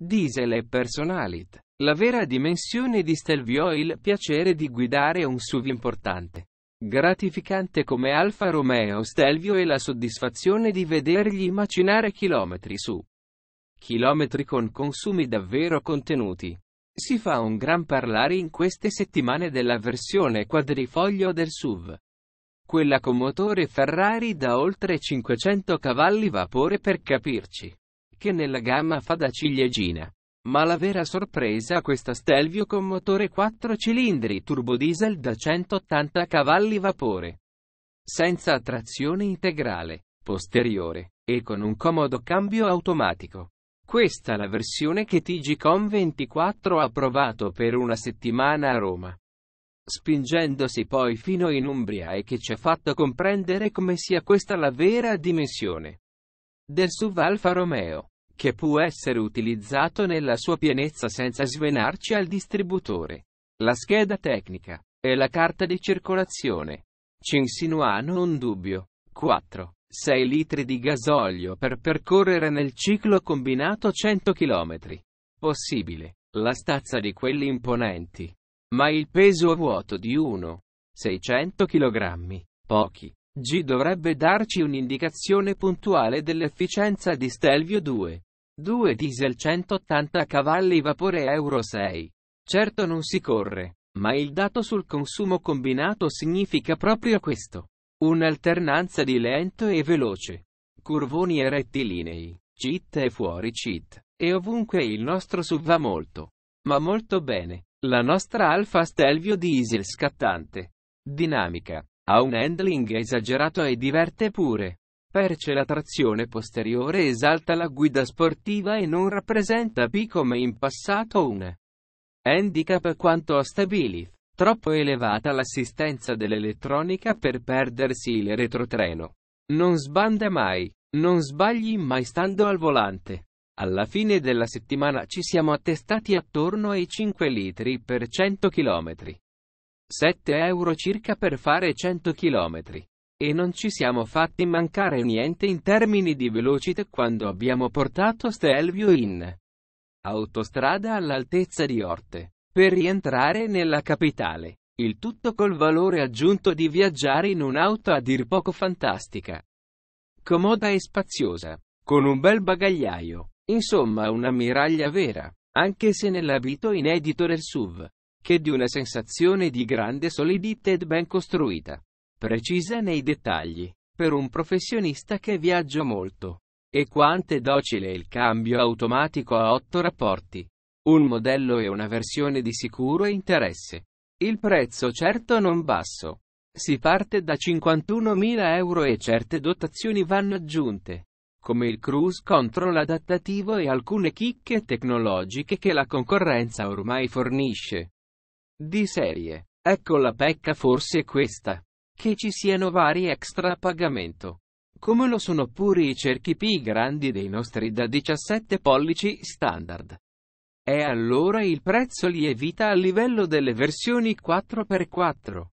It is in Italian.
Diesel e Personalit. La vera dimensione di Stelvio è il piacere di guidare un SUV importante. Gratificante come Alfa Romeo Stelvio e la soddisfazione di vedergli macinare chilometri su chilometri con consumi davvero contenuti. Si fa un gran parlare in queste settimane della versione quadrifoglio del SUV. Quella con motore Ferrari da oltre 500 cavalli vapore per capirci che nella gamma fa da ciliegina. Ma la vera sorpresa è questa Stelvio con motore 4 cilindri turbodiesel da 180 cavalli vapore. Senza trazione integrale, posteriore, e con un comodo cambio automatico. Questa è la versione che TGCOM 24 ha provato per una settimana a Roma. Spingendosi poi fino in Umbria e che ci ha fatto comprendere come sia questa la vera dimensione del SUV Alfa Romeo che può essere utilizzato nella sua pienezza senza svenarci al distributore. La scheda tecnica e la carta di circolazione ci insinuano un dubbio. 4. 6 litri di gasolio per percorrere nel ciclo combinato 100 km. Possibile, la stazza di quelli imponenti. Ma il peso a vuoto di 1. 600 kg, pochi. G dovrebbe darci un'indicazione puntuale dell'efficienza di Stelvio 2. 2 diesel 180 cavalli vapore Euro 6. Certo non si corre, ma il dato sul consumo combinato significa proprio questo. Un'alternanza di lento e veloce. Curvoni e rettilinei, cheat e fuori cheat. E ovunque il nostro SUV va molto, ma molto bene. La nostra Alfa Stelvio diesel scattante, dinamica, ha un handling esagerato e diverte pure perce la trazione posteriore esalta la guida sportiva e non rappresenta più come in passato un handicap quanto a Stabilith. Troppo elevata l'assistenza dell'elettronica per perdersi il retrotreno. Non sbanda mai, non sbagli mai stando al volante. Alla fine della settimana ci siamo attestati attorno ai 5 litri per 100 km. 7 euro circa per fare 100 km. E non ci siamo fatti mancare niente in termini di velocità quando abbiamo portato Stelvio in autostrada all'altezza di Orte, per rientrare nella capitale. Il tutto col valore aggiunto di viaggiare in un'auto a dir poco fantastica. Comoda e spaziosa, con un bel bagagliaio, insomma una miraglia vera, anche se nell'abito inedito del SUV, che di una sensazione di grande solidità ed ben costruita precisa nei dettagli, per un professionista che viaggia molto. E quanto è docile il cambio automatico a otto rapporti. Un modello e una versione di sicuro interesse. Il prezzo certo non basso. Si parte da 51.000 euro e certe dotazioni vanno aggiunte, come il cruise control adattativo e alcune chicche tecnologiche che la concorrenza ormai fornisce. Di serie. Ecco la pecca forse questa che ci siano vari extra a pagamento. Come lo sono pure i cerchi P grandi dei nostri da 17 pollici standard. E allora il prezzo lievita a livello delle versioni 4x4.